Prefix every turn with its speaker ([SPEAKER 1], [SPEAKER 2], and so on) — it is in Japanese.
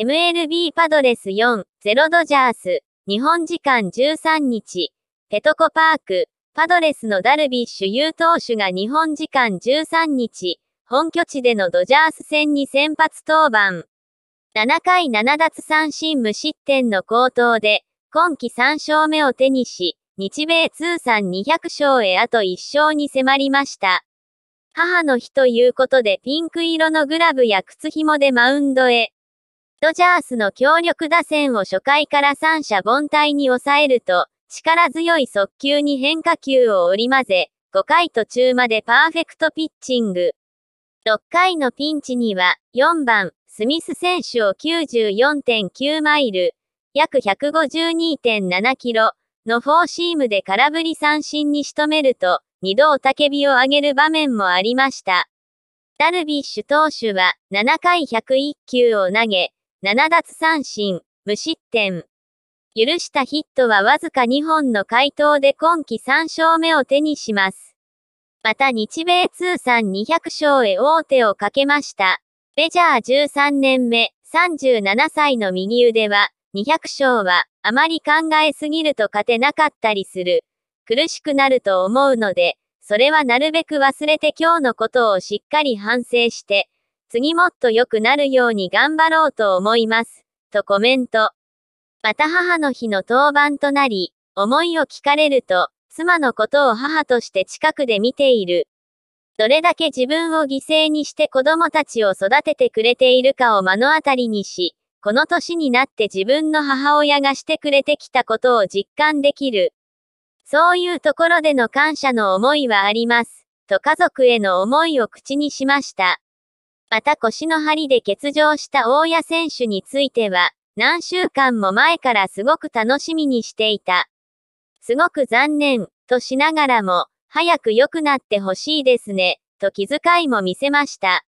[SPEAKER 1] MLB パドレス4-0ドジャース、日本時間13日、ペトコパーク、パドレスのダルビッシュ有投手が日本時間13日、本拠地でのドジャース戦に先発登板。7回7奪三振無失点の好投で、今季3勝目を手にし、日米通算200勝へあと1勝に迫りました。母の日ということでピンク色のグラブや靴紐でマウンドへ。ドジャースの強力打線を初回から三者凡退に抑えると、力強い速球に変化球を織り交ぜ、5回途中までパーフェクトピッチング。6回のピンチには、4番、スミス選手を94.9マイル、約152.7キロのフォーシームで空振り三振に仕留めると、二度おたけびを上げる場面もありました。ダルビッシュ投手は、7回101球を投げ、7奪三振、無失点。許したヒットはわずか2本の回答で今季3勝目を手にします。また日米通算200勝へ王手をかけました。メジャー13年目、37歳の右腕は、200勝は、あまり考えすぎると勝てなかったりする。苦しくなると思うので、それはなるべく忘れて今日のことをしっかり反省して、次もっと良くなるように頑張ろうと思います、とコメント。また母の日の当番となり、思いを聞かれると、妻のことを母として近くで見ている。どれだけ自分を犠牲にして子供たちを育ててくれているかを目の当たりにし、この年になって自分の母親がしてくれてきたことを実感できる。そういうところでの感謝の思いはあります、と家族への思いを口にしました。また腰の張りで欠場した大谷選手については、何週間も前からすごく楽しみにしていた。すごく残念、としながらも、早く良くなってほしいですね、と気遣いも見せました。